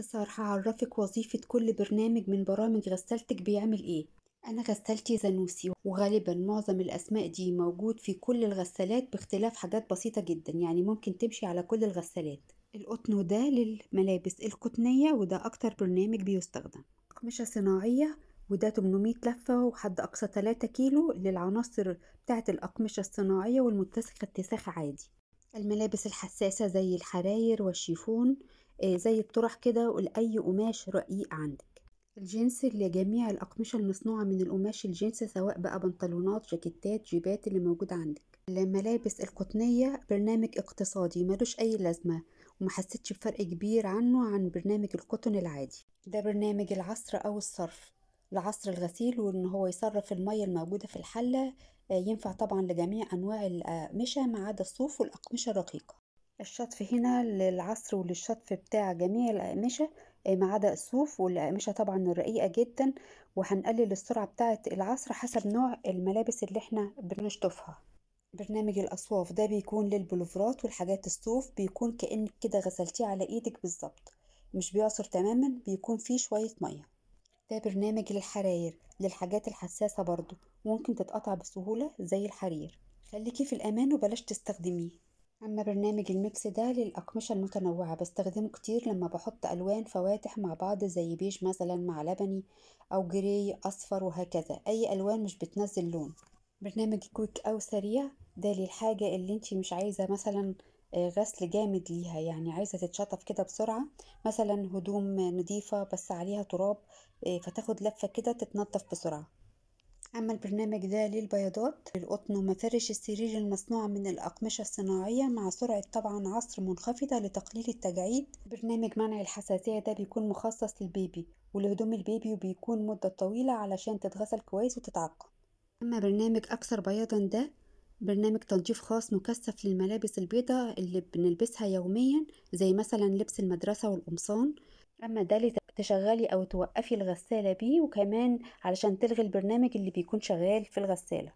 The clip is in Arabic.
باختصار هعرفك وظيفة كل برنامج من برامج غسالتك بيعمل ايه أنا غسالتي زانوسي وغالبا معظم الأسماء دي موجود في كل الغسالات باختلاف حاجات بسيطة جدا يعني ممكن تمشي على كل الغسالات القطن ده للملابس القطنية وده أكتر برنامج بيستخدم أقمشة صناعية وده 800 لفة وحد أقصى 3 كيلو للعناصر بتاعة الأقمشة الصناعية والمتسخ اتساخ عادي الملابس الحساسة زي الحراير والشيفون آه، زي الطرح كده ولأي قماش رقيق عندك الجنس لجميع الأقمشة المصنوعة من القماش الجنس سواء بقى بنطلونات جاكيتات جيبات اللي موجودة عندك الملابس القطنية برنامج اقتصادي ملوش أي لازمة ومحسيتش بفرق كبير عنه عن برنامج القطن العادي ده برنامج العصر أو الصرف لعصر الغسيل وإن هو يصرف المية الموجودة في الحلة آه، ينفع طبعا لجميع أنواع الأقمشة ما عدا الصوف والأقمشة الرقيقة الشطف هنا للعصر وللشطف بتاع جميع الأقمشة آه، ما عدا الصوف والأقمشة طبعا الرقيقة جدا وهنقلل السرعة بتاعة العصر حسب نوع الملابس اللي احنا بنشطفها برنامج الأصواف ده بيكون للبلوفرات والحاجات الصوف بيكون كأنك كده غسلتيه على ايدك بالظبط مش بيعصر تماما بيكون فيه شوية مية ده برنامج للحراير للحاجات الحساسة برضو ممكن تتقطع بسهولة زي الحرير خليكي في الأمان وبلاش تستخدميه أما برنامج الميكس ده للأقمشة المتنوعة بستخدمه كتير لما بحط ألوان فواتح مع بعض زي بيج مثلا مع لبني أو جراي أصفر وهكذا أي ألوان مش بتنزل لون برنامج كويك أو سريع ده للحاجة اللي انتي مش عايزة مثلا آه، غسل جامد ليها يعني عايزة تتشطف كده بسرعة مثلا هدوم نضيفة بس عليها تراب آه، فتاخد لفة كده تتنضف بسرعة أما البرنامج ده للبياضات للقطن ومفارش السرير المصنوعة من الأقمشة الصناعية مع سرعة طبعا عصر منخفضة لتقليل التجاعيد برنامج منع الحساسية ده بيكون مخصص للبيبي ولهدوم البيبي وبيكون مدة طويلة علشان تتغسل كويس وتتعقم أما برنامج أكثر بياضا ده برنامج تنظيف خاص مكثف للملابس البيضاء اللي بنلبسها يوميا زي مثلا لبس المدرسة والقمصان أما ده تشغلي او توقفي الغساله بيه وكمان علشان تلغي البرنامج اللي بيكون شغال في الغساله